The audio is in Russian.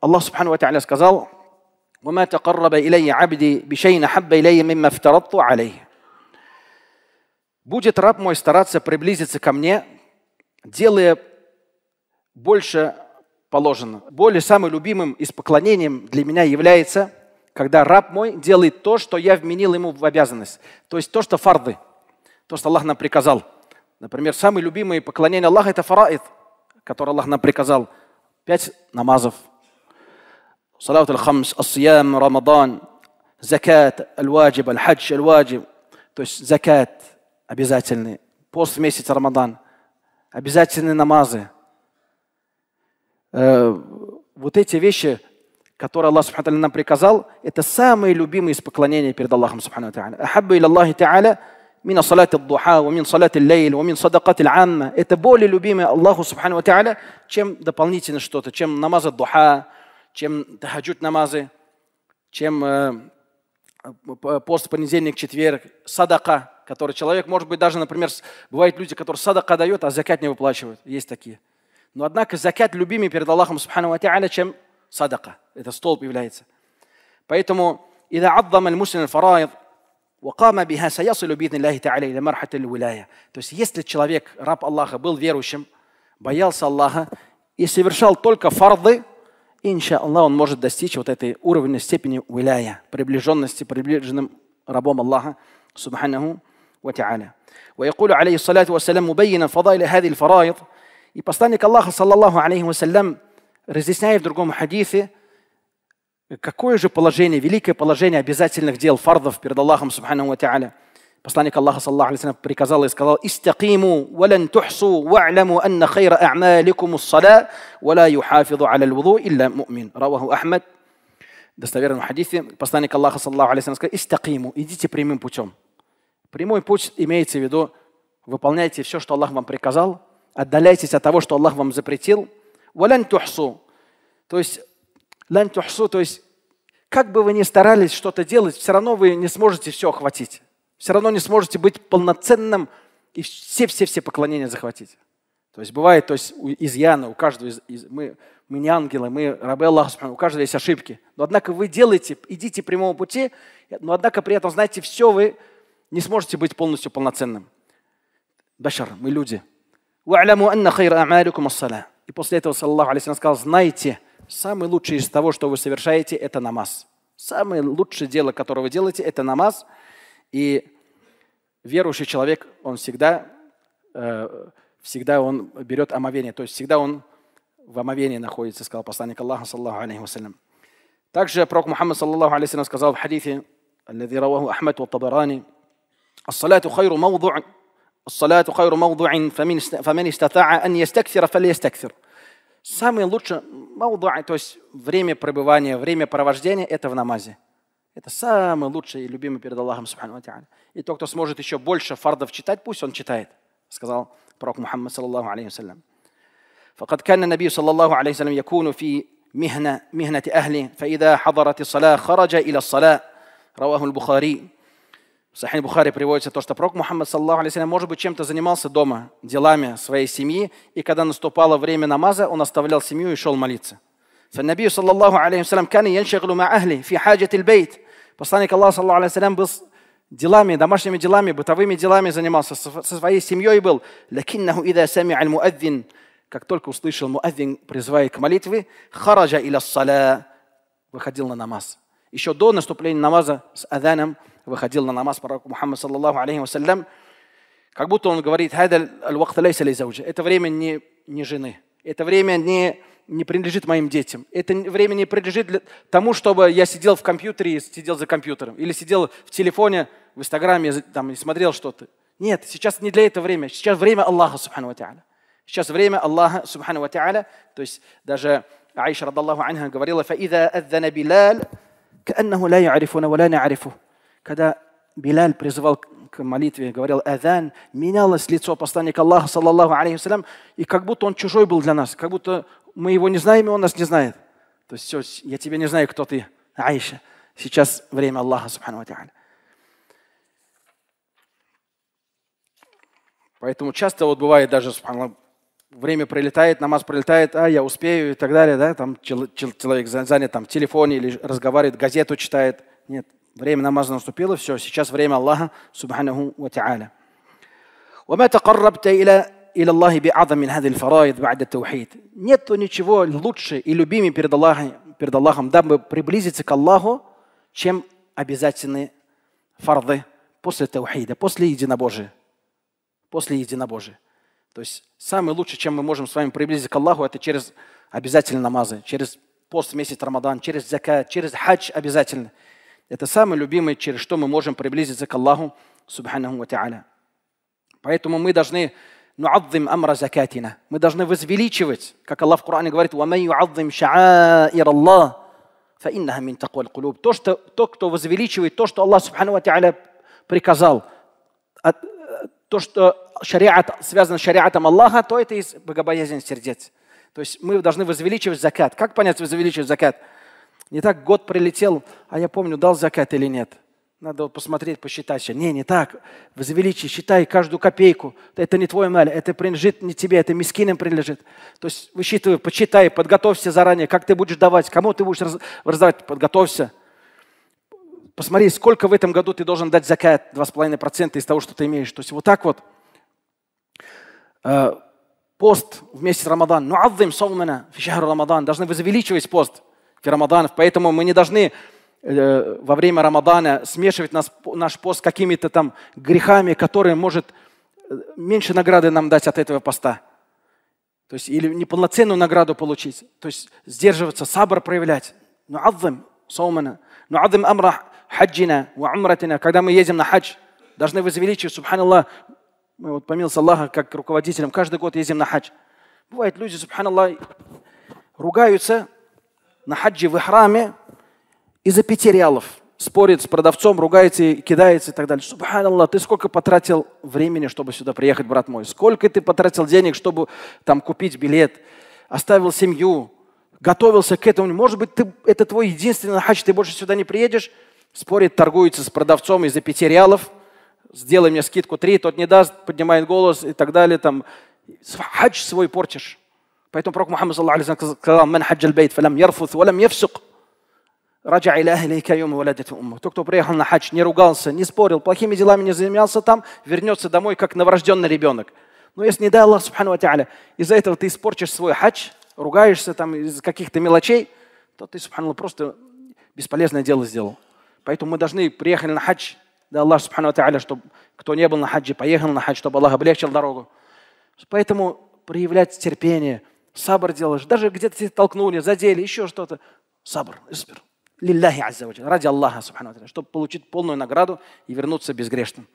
Аллах Субхану Ва сказал, وما تقرب إلي عبدي بشيء نحب إلي مما افترضت عليه. Будет раб мой стараться приблизиться ко мне, делая больше положено. Более самым любимым из поклонением для меня является, когда раб мой делает то, что я вменил ему в обязанность. То есть то, что фарды, то, что Аллах нам приказал. Например, самые любимые поклонения Аллаха – это фараид, который Аллах нам приказал. Пять намазов, صلاة الخمس الصيام رمضان زكاة الواجب الحج الواجب то есть закат обязательный пост в месяц Рамадан обязательные намазы вот эти вещи которые Аллах Субхану нам приказал, это самые любимые из поклонения перед Аллахом Субхану Та'аля. Ахабба ил Аллахи Та'аля мина салат духа, ва мин салат лейл, ва мин садакат амма. Это более любимые Аллаху Субхану Та'аля, чем дополнительно что-то, чем намаз духа, чем тахаджуд намазы, чем э, э, пост понедельник, четверг, садака, который человек, может быть, даже, например, бывают люди, которые садака дают, а закят не выплачивают. Есть такие. Но однако закят любимый перед Аллахом, субхану ва чем садака. Это столб является. Поэтому إذا عظم المسلم الفرائض وقام بها سيصل بإذن الله تعالى إلى مرحلة الولاية. То есть, если человек, раб Аллаха, был верующим, боялся Аллаха и совершал только фарды, иншаллах, он может достичь вот этой уровня, степени уиляя, приближенности, приближенным рабом Аллаха, субханаху ва та'аля. ويقول عليه الصلاة والسلام مبينا فضائل هذه الفرائض И посланник Аллаха, саллаллаху алейхи вассалям, разъясняя в другом хадисе, какое же положение, великое положение обязательных дел, фардов перед Аллахом, Субханаху ва та'аля – Посланник Аллаха, саллаху алейхи приказал и сказал, «Истакиму валян тухсу ва'ляму анна хейра а'маликуму ссала, вала юхафиду аля лвуду илля му'мин». Раваху Ахмад. В достоверном хадисе посланник Аллаха, саллаху алейхи сказал, «Истакиму, идите прямым путем». Прямой путь имеется в виду, выполняйте все, что Аллах вам приказал, отдаляйтесь от того, что Аллах вам запретил. «Валян тухсу». То есть, «Лан тухсу», то есть, как бы вы ни старались что-то делать, все равно вы не сможете все охватить. Все равно не сможете быть полноценным и все-все-все поклонения захватить. То есть бывает то есть, изъяны, у каждого из, из, мы, мы не ангелы, мы рабы Аллаха, у каждого есть ошибки. Но однако вы делаете, идите прямого пути, но однако при этом, знаете, все вы не сможете быть полностью полноценным. Башар, мы люди. И после этого, саллаху алейхи сказал, знайте, самый лучший из того, что вы совершаете, это намаз. Самое лучшее дело, которое вы делаете, это намаз – и верующий человек, он всегда, э, всегда он берет омовение, то есть всегда он в омовении находится, сказал посланник Аллаха, саллаху алейхи вассалям. Также пророк Мухаммад, саллаху алейхи сказал в хадифе, الذي رواه أحمد والطبراني الصلاة خير موضوع الصلاة خير موضوع فمن فمن استطاع أن يستكثر فليستكثر Самый лучший موضوع, то есть время пребывания, время провождения, это в намазе. Это самый лучший и любимый перед Аллахом Субхану И тот, кто сможет еще больше фардов читать, пусть он читает, сказал пророк Мухаммад саллаллаху алейхи вассалям. فقد كان النبي صلى الله عليه وسلم يكون في مهنة مهنة أهله فإذا حضرت الصلاة خرج إلى الصلاة رواه البخاري В Сахин Бухари приводится то, что пророк Мухаммад, саллаху алейсалям, может быть, чем-то занимался дома, делами своей семьи, и когда наступало время намаза, он оставлял семью и шел молиться. فالنبي صلى الله عليه وسلم كان ينشغل مع أهله في حاجة البيت посланник Аллаха, саллаху алейсалям, был делами, домашними делами, бытовыми делами занимался, со своей семьей был. Лакиннаху ида сами аль муаддин. Как только услышал муаддин, призывает к молитве, хараджа иля саля, выходил на намаз. Еще до наступления намаза с аданом выходил на намаз пророк Мухаммад, саллаху алейхи вассалям. Как будто он говорит, это время не, не жены, это время не не принадлежит моим детям. Это время не принадлежит тому, чтобы я сидел в компьютере и сидел за компьютером. Или сидел в телефоне, в Инстаграме там, и смотрел что-то. Нет, сейчас не для этого время. Сейчас время Аллаха, субхану ва Сейчас время Аллаха, субхану ва То есть даже Аиша, радаллаху анха, говорила, «Фаида аддана Билал, кааннаху ла я'рифуна ва ла на'рифу». Когда Билаль призывал к молитве, говорил «Адан», менялось лицо посланника Аллаха, саллаллаху алейхи вассалям, и как будто он чужой был для нас, как будто мы его не знаем, и он нас не знает. То есть все, я тебя не знаю, кто ты, Аиша. Сейчас время Аллаха, субхану ва Поэтому часто вот бывает даже, время пролетает, намаз пролетает, а я успею и так далее, да, там человек занят там в телефоне или разговаривает, газету читает. Нет, время намаза наступило, все, сейчас время Аллаха, субханаху ва إلى الله بأعظم من هذه الفرائض بعد التوحيد. Нет ничего лучше и любимее перед Аллахом, перед Аллахом, дабы приблизиться к Аллаху, чем обязательные фарды после таухида, после единобожия. После единобожия. То есть самое лучшее, чем мы можем с вами приблизиться к Аллаху, это через обязательные намазы, через пост месяц Рамадан, через закат, через хадж обязательно. Это самое любимое, через что мы можем приблизиться к Аллаху, субханаху ва Поэтому мы должны нуаддим амра закатина. Мы должны возвеличивать, как Аллах в Коране говорит, «Ваман юаддим ша'аир Аллах, фаиннаха мин такуаль кулуб». То, что, то, кто возвеличивает то, что Аллах Субхану приказал, а, то, что шариат, связано с шариатом Аллаха, то это из богобоязнь сердец. То есть мы должны возвеличивать закат. Как понять возвеличивать закат? Не так год прилетел, а я помню, дал закат или нет – надо вот посмотреть, посчитать. Все. Не, не так. Возвеличи, считай каждую копейку. Это не твой маль, это принадлежит не тебе, это мискиным принадлежит. То есть высчитывай, почитай, подготовься заранее, как ты будешь давать, кому ты будешь раздавать, подготовься. Посмотри, сколько в этом году ты должен дать закат, 2,5% из того, что ты имеешь. То есть вот так вот. Э, пост в месяц Рамадан. Ну, аддим саумана в Рамадан. Должны возвеличивать пост в Рамаданов. Поэтому мы не должны Э, во время Рамадана смешивать нас, наш пост с какими-то там грехами, которые, может, э, меньше награды нам дать от этого поста. То есть, или неполноценную награду получить. То есть, сдерживаться, сабр проявлять. Ну, адзам, саумана. Ну, адзам амра хаджина, ва амратина. Когда мы едем на хадж, должны возвеличивать, субханаллах, мы вот помиловался Аллаха как руководителем, каждый год ездим на хадж. Бывает люди, субханаллах, ругаются на хаджи в храме, из-за пяти реалов спорит с продавцом, ругаете, кидается и так далее. Субханаллах, ты сколько потратил времени, чтобы сюда приехать, брат мой? Сколько ты потратил денег, чтобы там купить билет? Оставил семью, готовился к этому. Может быть, ты, это твой единственный хадж, ты больше сюда не приедешь? Спорит, торгуется с продавцом из-за пяти реалов. Сделай мне скидку три, тот не даст, поднимает голос и так далее. Там. Хадж свой портишь. Поэтому пророк Мухаммад сказал, «Ман хаджал бейт, фалям ярфут, валям яфсук». Раджа Иляхили Кайом и Валядит Умму. Тот, кто приехал на хадж, не ругался, не спорил, плохими делами не занимался там, вернется домой, как новорожденный ребенок. Но если не дай Аллах, Субхану Ва из-за этого ты испорчишь свой хадж, ругаешься там из каких-то мелочей, то ты, Субхану просто бесполезное дело сделал. Поэтому мы должны приехали на хадж, да Аллах, Субхану Ва чтобы кто не был на хадже, поехал на хадж, чтобы Аллах облегчил дорогу. Поэтому проявлять терпение, сабр делаешь. Даже где-то тебя толкнули, задели, еще что-то. Сабр, испер лилляхи аззаваджа, ради Аллаха, субхану чтобы получить полную награду и вернуться безгрешным.